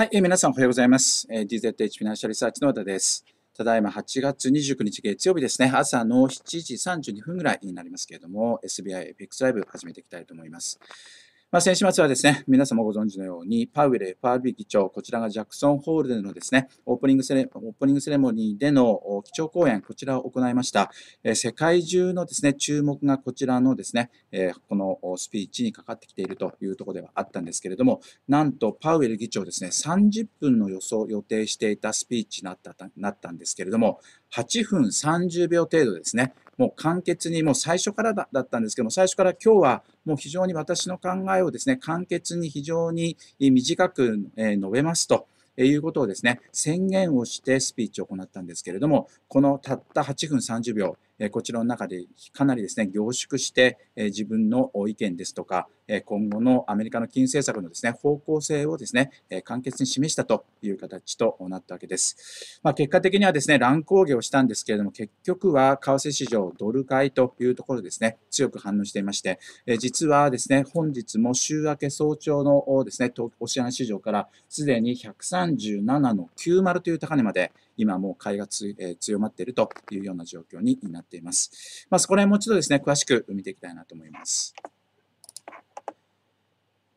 はい、えー、皆さんおはようございます。えー、DZH フィナンシャルリサーチの和田です。ただいま8月29日月曜日ですね、朝の7時32分ぐらいになりますけれども、SBI FX ライブ始めていきたいと思います。まあ、先週末はですね、皆様ご存知のように、パウエルービー議長、こちらがジャクソンホールでのですね、オープニングセレオープニングセレモニーでの基調講演、こちらを行いました。え世界中のですね、注目がこちらのですね、えこのスピーチにかかってきているというところではあったんですけれども、なんとパウエル議長ですね、30分の予想、予定していたスピーチになったなったんですけれども、8分30秒程度ですね、もう簡潔に、もう最初からだったんですけども、最初から今日はもう非常に私の考えをですね、簡潔に非常に短く述べますと。いうことをですね、宣言をしてスピーチを行ったんですけれども、このたった8分30秒、こちらの中でかなりですね、凝縮して自分の意見ですとか、今後のアメリカの金融政策のですね、方向性をですね、簡潔に示したという形となったわけです。まあ、結果的にはですね、乱高下をしたんですけれども、結局は為替市場ドル買いというところですね、強く反応していまして、実はですね、本日も週明け早朝のですね、オシアン市場からすでに137の90という高値まで、今もう買いがつ、え強まっているというような状況になっています。まあ、そこら辺もう一度ですね、詳しく見ていきたいなと思います。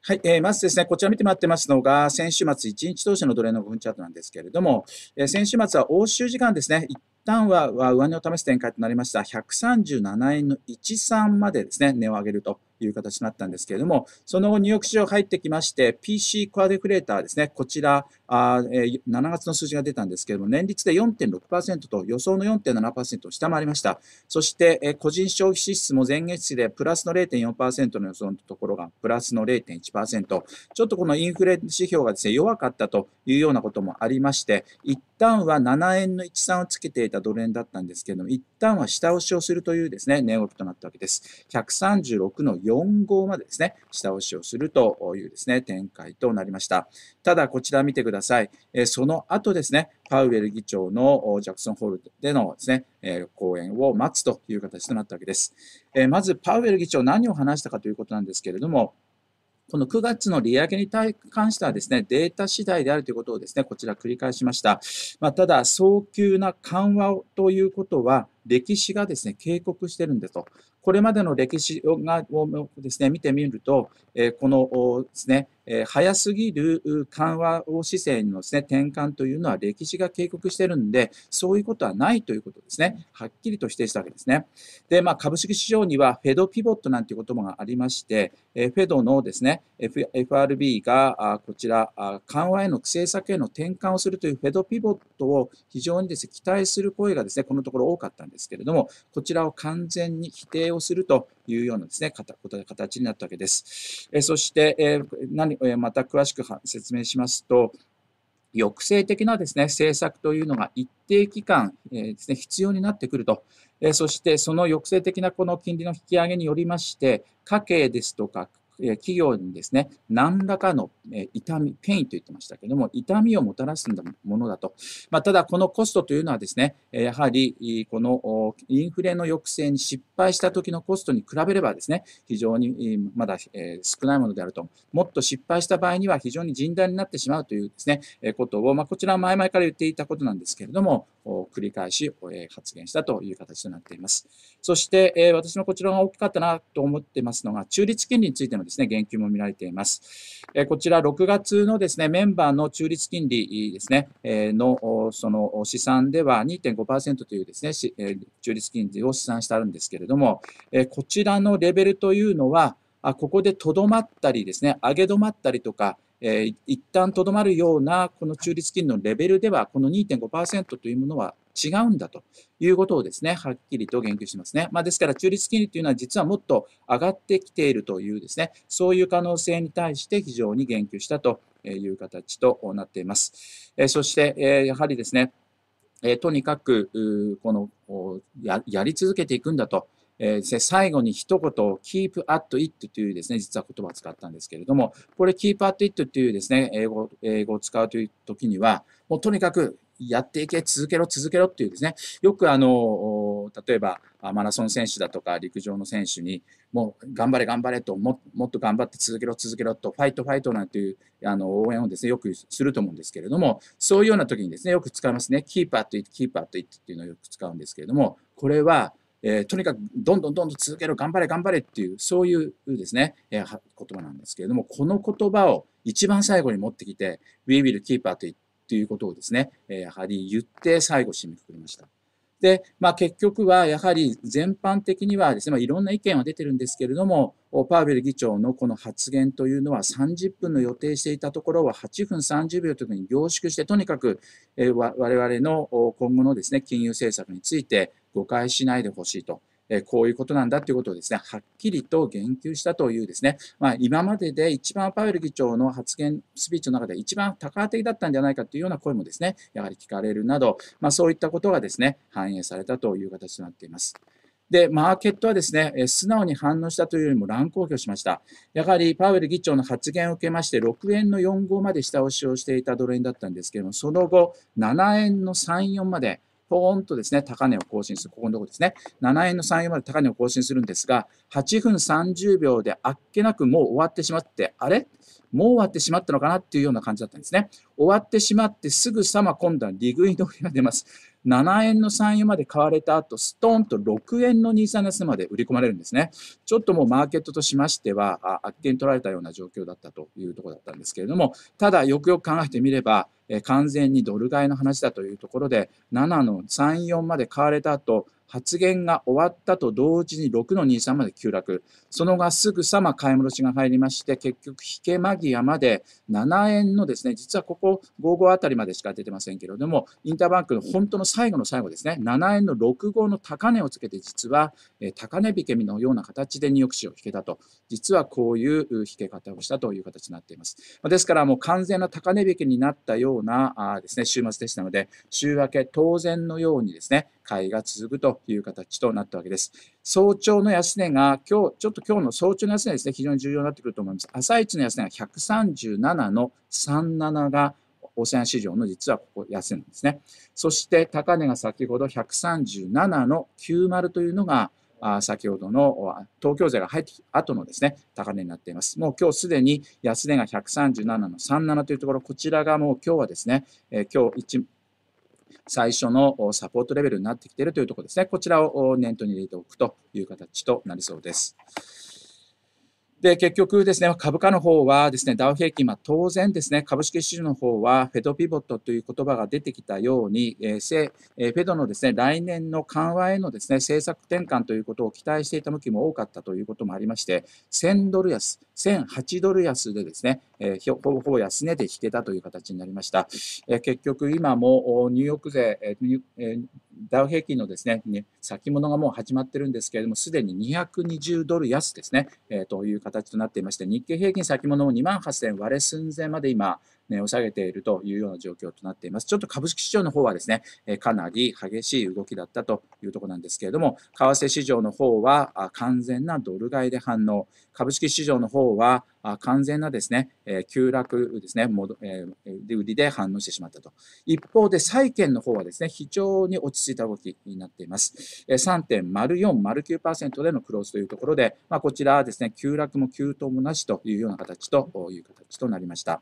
はい、えー、まずですね、こちら見てもらってますのが、先週末、1日当初の奴隷の分チャートなんですけれども、えー、先週末は欧州時間ですね、一旦は上値を試す展開となりました、137円の13までですね、値を上げると。いう形になったんですけれども、その後ニューヨーク市場入ってきまして、PC クアデフレーターですね、こちら、あ7月の数字が出たんですけれども、年率で4.6%と予想の4.7%を下回りました。そして、個人消費支出も前月比でプラスの0.4%の予想のところがプラスの0.1%。ちょっとこのインフレ指標がですね、弱かったというようなこともありまして、一旦は7円の13をつけていたドル円だったんですけれども、一旦は下押しをするというですね、値動きとなったわけです。136の45までですね、下押しをするというですね、展開となりました。ただ、こちら見てください。その後ですね、パウエル議長のジャクソンホールでのですね、講演を待つという形となったわけです。まず、パウエル議長何を話したかということなんですけれども、この9月の利上げに関してはですね、データ次第であるということをですね、こちら繰り返しました。まあ、ただ、早急な緩和をということは、歴史がですね、警告してるんだと。これまでの歴史をですね、見てみると、えこのですね、えー、早すぎる緩和を姿勢のです、ね、転換というのは歴史が警告してるんで、そういうことはないということですね。はっきりと否定したわけですね。で、まあ、株式市場にはフェドピボットなんていう言葉がありまして、えー、フェドのですね、F、FRB があこちらあ、緩和への政策への転換をするというフェドピボットを非常にです、ね、期待する声がですね、このところ多かったんですけれども、こちらを完全に否定をするというようなですね、形になったわけです。えそして、え何えまた詳しく説明しますと、抑制的なですね、政策というのが一定期間、えですね、必要になってくると。えそして、その抑制的なこの金利の引き上げによりまして、家計ですとか企業にですね、何らかの痛み、ペインと言ってましたけども、痛みをもたらすものだと。まあ、ただ、このコストというのはですね、やはり、このインフレの抑制に失敗した時のコストに比べればですね、非常にまだ少ないものであると。もっと失敗した場合には非常に甚大になってしまうというですね、ことを、まあ、こちらは前々から言っていたことなんですけれども、繰り返し発言したという形となっています。そして、私のこちらが大きかったなと思ってますのが、中立金利についてのですね、言及も見られています。こちら、6月のですね、メンバーの中立金利ですね、の、その試算では2.5%というですね、中立金利を試算してあるんですけれども、こちらのレベルというのは、ここでとどまったりですね、上げ止まったりとか、えー、一旦とどまるようなこの中立金利のレベルでは、この2.5%というものは違うんだということをですね、はっきりと言及しますね。まあ、ですから、中立金利というのは実はもっと上がってきているというですね、そういう可能性に対して非常に言及したという形となっています。えー、そして、えー、やはりですね、えとにかく、このやり続けていくんだと。えー、最後に一言、keep at it というですね、実は言葉を使ったんですけれども、これ keep at it というですね、英語英語を使うという時には、もうとにかくやっていけ、続けろ、続けろっていうですね、よくあの、例えばマラソン選手だとか陸上の選手に、もう頑張れ、頑張れとも、もっと頑張って続けろ、続けろと、ファイト、ファイトなんていうあの応援をですね、よくすると思うんですけれども、そういうような時にですね、よく使いますね、keep at it, keep at it っていうのをよく使うんですけれども、これは、えー、とにかくどんどんどんどん続けろ、頑張れ、頑張れっていう、そういうですね、えー、言葉なんですけれども、この言葉を一番最後に持ってきて、We will keep at it ということをですね、えー、やはり言って最後締めくくりました。で、まあ、結局はやはり全般的にはですね、まあ、いろんな意見は出てるんですけれども、パウエル議長のこの発言というのは30分の予定していたところは8分30秒というふうに凝縮して、とにかく、え我々の今後のですね、金融政策について誤解しないでほしいと。えこういうことなんだということをですね、はっきりと言及したというですね、まあ、今までで一番パウエル議長の発言、スピーチの中で一番高値的だったんじゃないかというような声もですね、やはり聞かれるなど、まあ、そういったことがですね、反映されたという形となっています。で、マーケットはですね、素直に反応したというよりも乱高挙しました。やはりパウエル議長の発言を受けまして、6円の4号まで下押しをしていたドル円だったんですけれども、その後、7円の3、4まで、ポーンとですね、高値を更新する、ここのところですね、7円の3円まで高値を更新するんですが、8分30秒であっけなくもう終わってしまって、あれもう終わってしまったのかなっていうような感じだったんですね。終わってしまってすぐさま今度は利食い売りが出ます。7円の3円まで買われた後、ストーンと6円の23月まで売り込まれるんですね。ちょっともうマーケットとしましては、あっけに取られたような状況だったというところだったんですけれども、ただよくよく考えてみれば、え完全にドル買いの話だというところで、7の3、4まで買われた後、発言が終わったと同時に6の23まで急落。その後すぐさま買い戻しが入りまして、結局、引け間際まで7円のですね、実はここ55あたりまでしか出てませんけれども、インターバンクの本当の最後の最後ですね、7円の65の高値をつけて、実は高値引け身のような形でニューヨーク市を引けたと、実はこういう引け方をしたという形になっています。ですから、もう完全な高値引けになったようなあですね、週末でしたので、週明け当然のようにですね、買いが続くという形となったわけです。早朝の安値が、今日、ちょっと今日の早朝の安値ですね、非常に重要になってくると思います。朝一の安値が137の37が、オセア市場の実はここ安値なんですね。そして高値が先ほど137の90というのが、先ほどの東京税が入ってた後のですね、高値になっています。もう今日すでに安値が137の37というところ、こちらがもう今日はですね、今日最初のサポートレベルになってきているというところですね。こちらを念頭に入れておくという形となりそうです。で、結局ですね、株価の方はですね、ダウ平均、まあ、当然ですね、株式市場の方は、フェドピボットという言葉が出てきたように、えーえフェドのですね、来年の緩和へのですね、政策転換ということを期待していた向きも多かったということもありまして、1000ドル安、1008ドル安でですね、えー、ほぼほぼ安値で引けたという形になりました。えー、結局今もニューヨーク税、えー、ダウ平均のですね、先物がもう始まってるんですけれども、すでに220ドル安ですね、えー、という形となっていまして、日経平均先物も2万8000割れ寸前まで今、値を下げているというような状況となっています。ちょっと株式市場の方はですね、かなり激しい動きだったというところなんですけれども、為替市場の方は完全なドル買いで反応、株式市場の方は完全なですね、急落ですね、売りで反応してしまったと。一方で債券の方はですね、非常に落ち着いた動きになっています。3.0409%でのクローズというところで、まあ、こちらはですね、急落も急騰もなしというような形という形となりました。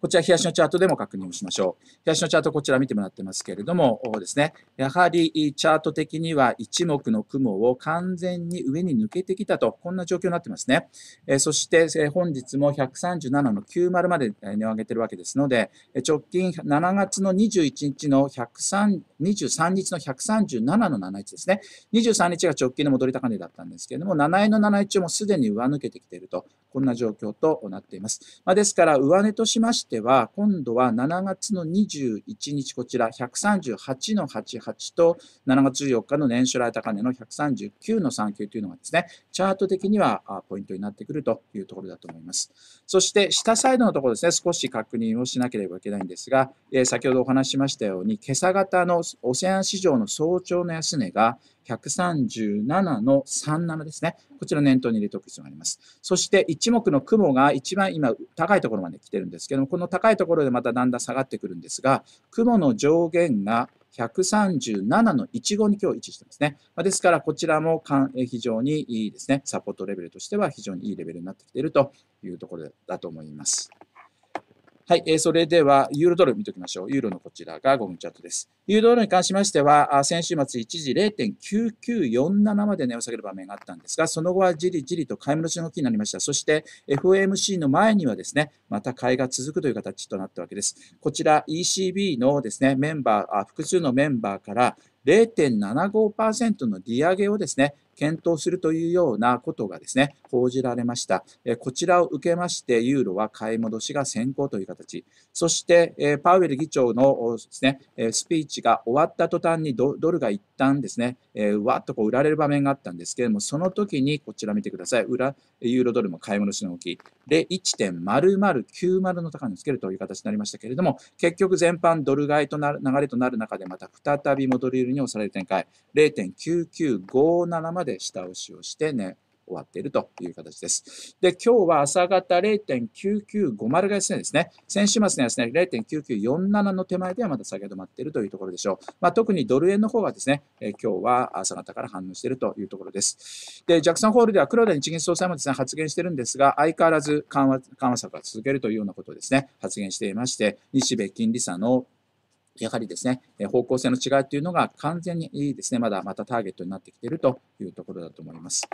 こちら、冷やしのチャートでも確認をしましょう。冷やしのチャート、こちら見てもらってますけれども、ですね、やはりチャート的には一目の雲を完全に上に抜けてきたと、こんな状況になってますね。えそして、え本日も137の90まで値を上げてるわけですので、直近7月の21日の103 23日の137の71ですね。23日が直近の戻り高値だったんですけれども、7円の71をもうすでに上抜けてきていると、こんな状況となっています。まあ、ですから、上値としましてしては、今度は7月の21日、こちら138の88と、7月14日の年初来高値の139の39というのがですね、チャート的にはポイントになってくるというところだと思います。そして、下サイドのところですね、少し確認をしなければいけないんですが、え先ほどお話しましたように、今朝方のオセアン市場の早朝の安値が、137の37ですね。こちら念頭に入れておく必要があります。そして一目の雲が一番今高いところまで来てるんですけども、この高いところでまただんだん下がってくるんですが、雲の上限が137の15に今日位置してますね。まですから、こちらも非常にいいですね。サポートレベルとしては非常にいいレベルになってきているというところだと思います。はい、えー、それでは、ユーロドル見ておきましょう。ユーロのこちらがゴムチャットです。ユーロドルに関しましては、先週末一時0.9947まで値を下げる場面があったんですが、その後はじりじりと買い戻しの動きになりました。そして FOMC の前にはですね、また買いが続くという形となったわけです。こちら ECB のですね、メンバー、複数のメンバーから0.75%の利上げをですね、検討するというようなことがですね、報じられました。こちらを受けまして、ユーロは買い戻しが先行という形。そして、パウエル議長のですね、スピーチが終わった途端にドルが一旦ですね、うわっとこう売られる場面があったんですけれども、その時にこちら見てください。裏、ユーロドルも買い戻しの動き。で、1.0090の高値をつけるという形になりましたけれども、結局全般ドル買いとなる流れとなる中で、また再び戻り売りに押される展開、0.9957まで下押しをして、ね、終わっているという形です。で、今日は朝方0.9950が安ですね。先週末の安値0.9947の手前ではまだ下げ止まっているというところでしょう。まあ、特にドル円の方はですね、え今日は朝方から反応しているというところです。で、ジャクソンホールでは黒田日銀総裁もですね、発言してるんですが、相変わらず緩和緩和策は続けるというようなことをですね、発言していまして、日米金利差のやはりですね、方向性の違いというのが完全にですね、まだまたターゲットになってきているというところだと思います。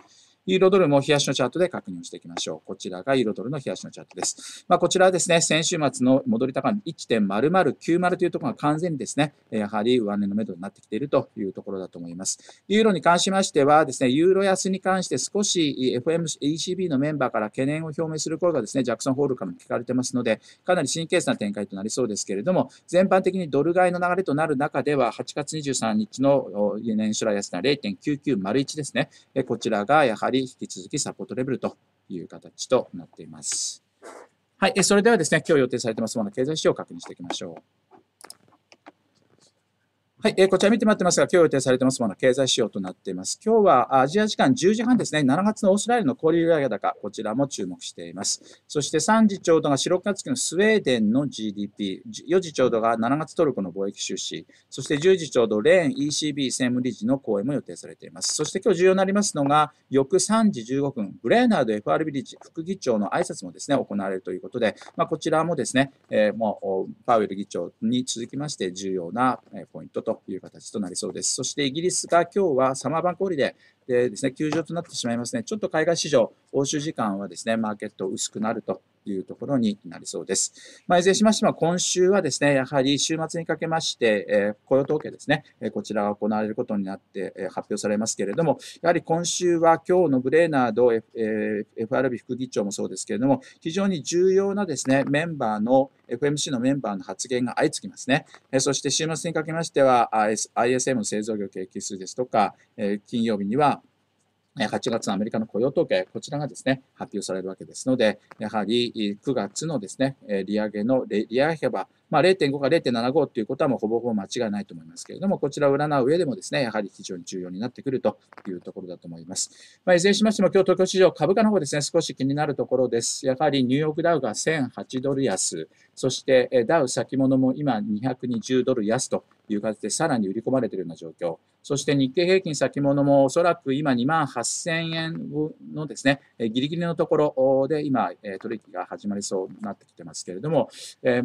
ユーロドルも冷やしのチャートで確認をしていきましょう。こちらがユーロドルの冷やしのチャートです。まあ、こちらはですね、先週末の戻り高値1.0090というところが完全にですね、やはり上値の目処になってきているというところだと思います。ユーロに関しましてはですね、ユーロ安に関して少し FMECB のメンバーから懸念を表明する声がですね、ジャクソンホールからも聞かれてますので、かなり神経質な展開となりそうですけれども、全般的にドル買いの流れとなる中では、8月23日の年初来安値0.9901ですね、こちらがやはりり、引き続きサポートレベルという形となっています。はい、それではですね、今日予定されてますものの経済指標を確認していきましょう。はい、えー、こちら見てもらってますが、今日予定されてますもの、経済指標となっています。今日はアジア時間10時半ですね、7月のオーストラリアの小売売上高、こちらも注目しています。そして3時ちょうどが4、6月期のスウェーデンの GDP、4時ちょうどが7月トルコの貿易収支、そして10時ちょうどレーン ECB 専務理事の講演も予定されています。そして今日重要になりますのが、翌3時15分、ブレーナード FRB 理事、副議長の挨拶もですね、行われるということで、まあ、こちらもですね、えー、もうパウエル議長に続きまして重要なポイントとという形となりそうです。そしてイギリスが今日はサマーバンクホリデでですね、休場となってしまいますね。ちょっと海外市場、欧州時間はですね、マーケット薄くなるというところになりそうです。まあ、いずれしましても、今週はですね、やはり週末にかけまして、えー、雇用統計ですね、えー、こちらが行われることになって、えー、発表されますけれども、やはり今週は今日のグレーナード、F えー、FRB 副議長もそうですけれども、非常に重要なですね、メンバーの FMC のメンバーの発言が相次ぎますね。えそして週末にかけましては、ISM 製造業景気指数ですとか、え金曜日には、8月のアメリカの雇用統計、こちらがですね、発表されるわけですので、やはり9月のですね、利上げの、利上げ幅まあ、0.5か0.75ということはもうほぼほぼ間違いないと思いますけれども、こちらを占う上でもですね、やはり非常に重要になってくるというところだと思います。まあ、いずれにしましても、今日東京市場株価の方ですね、少し気になるところです。やはりニューヨークダウが1008ドル安、そしてダウ先物も今220ドル安という形でさらに売り込まれているような状況。そして日経平均先物もおそらく今2万8000円のですね、ギリギリのところで今取引が始まりそうになってきてますけれども、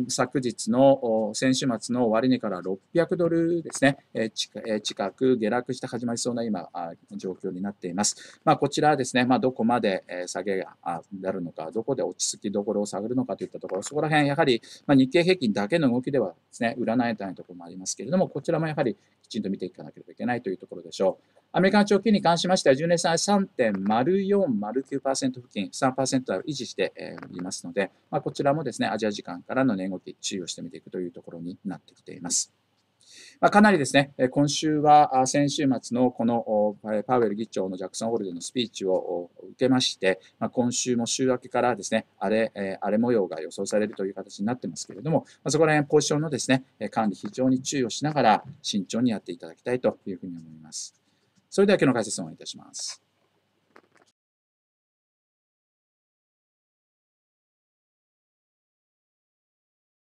昨日のの先週末の終値から600ドルですね、え近く下落して始まりそうな今、状況になっています。まあ、こちらですね、まあ、どこまで下げがなるのか、どこで落ち着きどころを探るのかといったところ、そこら辺、やはり、ま日経平均だけの動きではですね、占えたいところもありますけれども、こちらもやはりきちんと見ていかなければいけないというところでしょう。アメリカの長期に関しましては、10年債3.0409%付近、3%は維持していますので、まあ、こちらもですね、アジア時間からの値動き、注意をしてみていくというところになってきています。まあ、かなりですね、今週は先週末のこのパウエル議長のジャクソンホールでのスピーチを受けまして、まあ、今週も週明けからですね、荒れ、荒れ模様が予想されるという形になってますけれども、まあ、そこら辺ポジションのですね、管理非常に注意をしながら慎重にやっていただきたいというふうに思います。それでは今日の解説をお願いいたします。